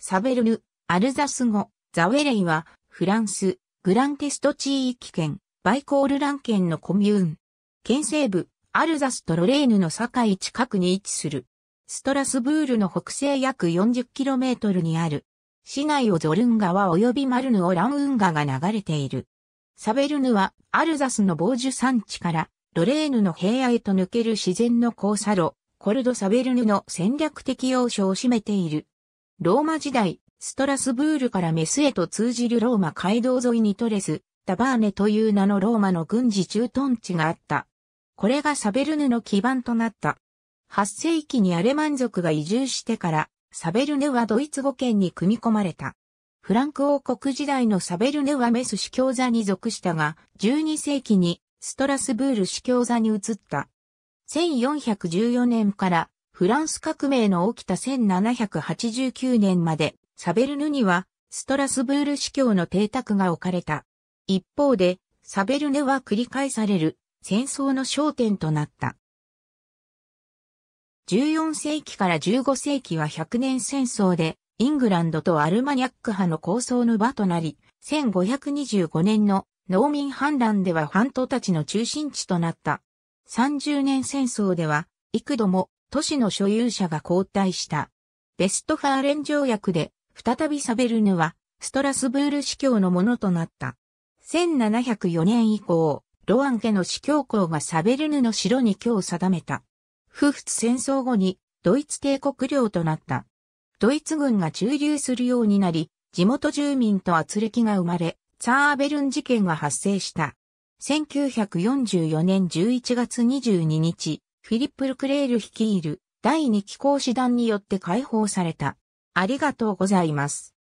サベルヌ、アルザス語、ザウェレイは、フランス、グランテスト地域圏、バイコールラン県のコミューン。県西部、アルザスとロレーヌの境近くに位置する。ストラスブールの北西約 40km にある。市内をゾルン川及びマルヌオラン運河が流れている。サベルヌはアルザスの傍受山地からロレーヌの平野へと抜ける自然の交差路、コルドサベルヌの戦略的要所を占めている。ローマ時代、ストラスブールからメスへと通じるローマ街道沿いにトレス、タバーネという名のローマの軍事駐屯地があった。これがサベルヌの基盤となった。8世紀にアレマン族が移住してから、サベルヌはドイツ語圏に組み込まれた。フランク王国時代のサベルヌはメス司教座に属したが、12世紀にストラスブール司教座に移った。1414年からフランス革命の起きた1789年まで、サベルヌには、ストラスブール司教の邸宅が置かれた。一方で、サベルヌは繰り返される戦争の焦点となった。14世紀から15世紀は100年戦争で、イングランドとアルマニャック派の抗争の場となり、1525年の農民反乱では半島たちの中心地となった。30年戦争では、幾度も都市の所有者が交代した。ベストファーレン条約で、再びサベルヌは、ストラスブール司教のものとなった。1704年以降、ロアン家の司教校がサベルヌの城に居を定めた。不仏戦争後に、ドイツ帝国領となった。ドイツ軍が駐留するようになり、地元住民と圧力が生まれ、ツァーベルン事件が発生した。1944年11月22日、フィリップ・ルクレール率いる第2機構師団によって解放された。ありがとうございます。